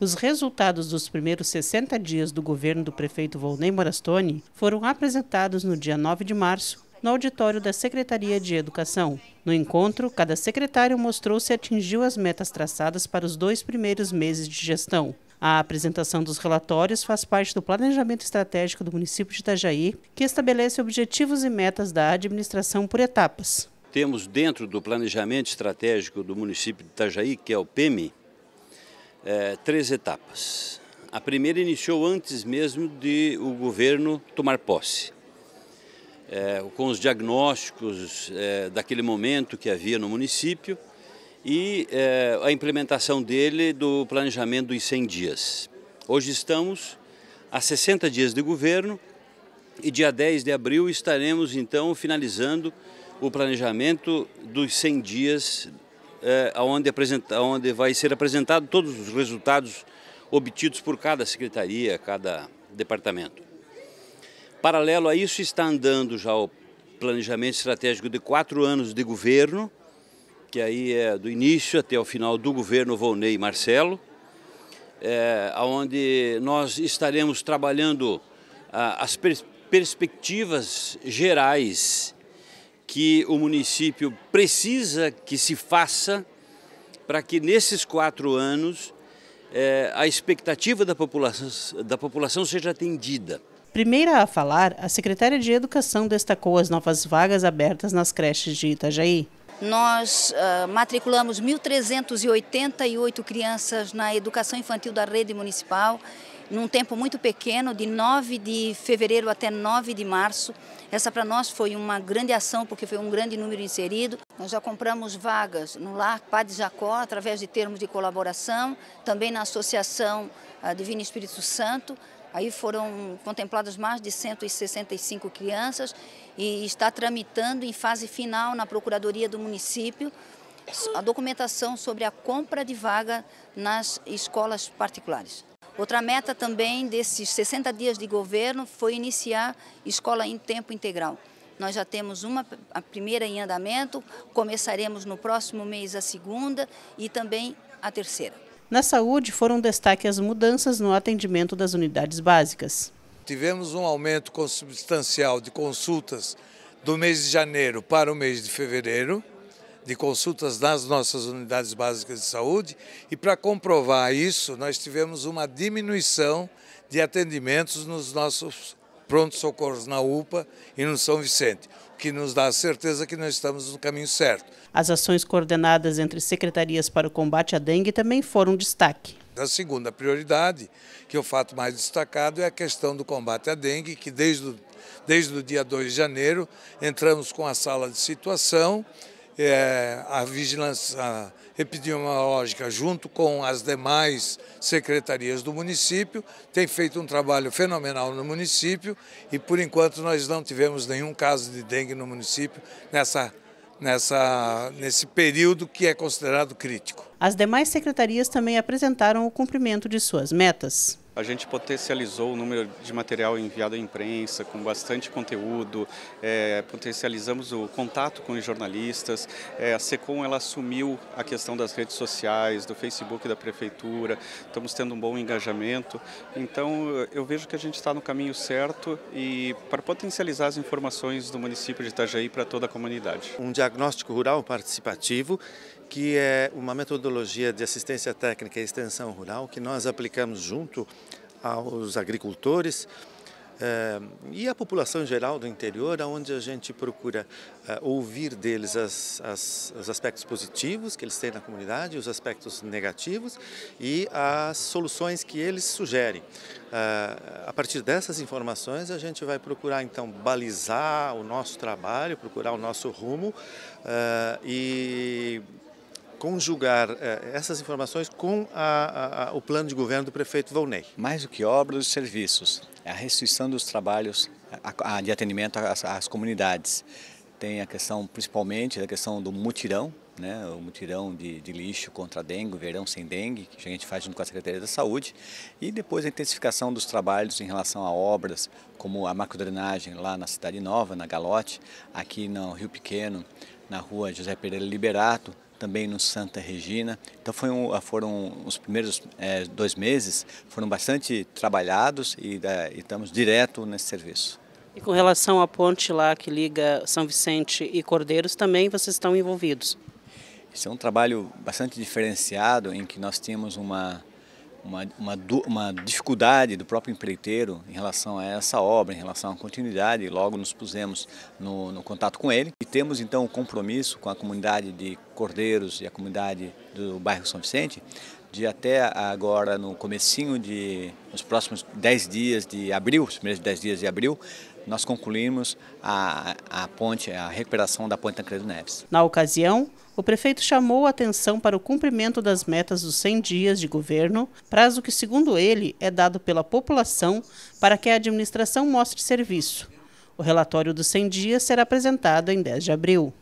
Os resultados dos primeiros 60 dias do governo do prefeito Volney Morastoni foram apresentados no dia 9 de março, no auditório da Secretaria de Educação. No encontro, cada secretário mostrou se atingiu as metas traçadas para os dois primeiros meses de gestão. A apresentação dos relatórios faz parte do planejamento estratégico do município de Itajaí, que estabelece objetivos e metas da administração por etapas. Temos dentro do planejamento estratégico do município de Itajaí, que é o PEMI, é, três etapas. A primeira iniciou antes mesmo de o governo tomar posse. É, com os diagnósticos é, daquele momento que havia no município e é, a implementação dele do planejamento dos 100 dias. Hoje estamos a 60 dias de governo e dia 10 de abril estaremos então finalizando o planejamento dos 100 dias é, aonde onde, apresenta, onde vai ser apresentado todos os resultados obtidos por cada secretaria, cada departamento. Paralelo a isso, está andando já o planejamento estratégico de quatro anos de governo, que aí é do início até o final do governo Volney e Marcelo, é, onde nós estaremos trabalhando ah, as pers perspectivas gerais que o município precisa que se faça para que nesses quatro anos é, a expectativa da população, da população seja atendida. Primeira a falar, a secretária de Educação destacou as novas vagas abertas nas creches de Itajaí. Nós uh, matriculamos 1.388 crianças na educação infantil da rede municipal num tempo muito pequeno, de 9 de fevereiro até 9 de março. Essa para nós foi uma grande ação, porque foi um grande número inserido. Nós já compramos vagas no Lar Padre Jacó, através de termos de colaboração, também na Associação ah, Divino Espírito Santo, Aí foram contempladas mais de 165 crianças e está tramitando em fase final na Procuradoria do município a documentação sobre a compra de vaga nas escolas particulares. Outra meta também desses 60 dias de governo foi iniciar escola em tempo integral. Nós já temos uma a primeira em andamento, começaremos no próximo mês a segunda e também a terceira. Na saúde foram destaque as mudanças no atendimento das unidades básicas. Tivemos um aumento substancial de consultas do mês de janeiro para o mês de fevereiro, de consultas nas nossas unidades básicas de saúde e para comprovar isso, nós tivemos uma diminuição de atendimentos nos nossos pronto-socorros na UPA e no São Vicente, o que nos dá a certeza que nós estamos no caminho certo. As ações coordenadas entre secretarias para o combate à dengue também foram destaque. A segunda prioridade, que é o fato mais destacado, é a questão do combate à dengue, que desde desde o dia 2 de janeiro entramos com a sala de situação, é, a vigilância epidemiológica, junto com as demais secretarias do município, tem feito um trabalho fenomenal no município e, por enquanto, nós não tivemos nenhum caso de dengue no município nessa nessa, nesse período que é considerado crítico. As demais secretarias também apresentaram o cumprimento de suas metas a gente potencializou o número de material enviado à imprensa, com bastante conteúdo, é, potencializamos o contato com os jornalistas. É, a SECOM ela assumiu a questão das redes sociais, do Facebook da Prefeitura, estamos tendo um bom engajamento. Então, eu vejo que a gente está no caminho certo e para potencializar as informações do município de Itajaí para toda a comunidade. Um diagnóstico rural participativo que é uma metodologia de assistência técnica e extensão rural que nós aplicamos junto aos agricultores eh, e à população geral do interior, onde a gente procura eh, ouvir deles as, as, os aspectos positivos que eles têm na comunidade, os aspectos negativos e as soluções que eles sugerem. Eh, a partir dessas informações, a gente vai procurar então balizar o nosso trabalho, procurar o nosso rumo e conjugar eh, essas informações com a, a, o plano de governo do prefeito Volney. Mais do que obras e serviços, a restrição dos trabalhos de atendimento às, às comunidades. Tem a questão, principalmente, da questão do mutirão, né, o mutirão de, de, lixo contra dengue, verão sem dengue, que a gente faz junto com a Secretaria da Saúde, e depois a intensificação dos trabalhos em relação a obras, como a macrodrenagem lá na Cidade Nova, na Galote, aqui no Rio Pequeno, na rua José Pereira Liberato, também no Santa Regina. Então um, ah, foram os primeiros é, dois meses, foram bastante trabalhados e, é, e estamos direto nesse serviço. E com relação à ponte lá que liga São Vicente e Cordeiros, também vocês estão envolvidos? Isso é um trabalho bastante diferenciado em que nós tínhamos uma uma, uma, uma dificuldade do próprio empreiteiro em relação a essa obra, em relação à continuidade, logo nos pusemos no, no contato com ele. E temos então o um compromisso com a comunidade de Cordeiros e a comunidade do bairro São Vicente de até agora no comecinho de nos próximos 10 dias de abril, os primeiros 10 dias de abril, nós concluímos a, a ponte, a recuperação da ponte Tancredo Neves. Na ocasião, o prefeito chamou a atenção para o cumprimento das metas dos 100 dias de governo, prazo que, segundo ele, é dado pela população para que a administração mostre serviço. O relatório dos 100 dias será apresentado em 10 de abril.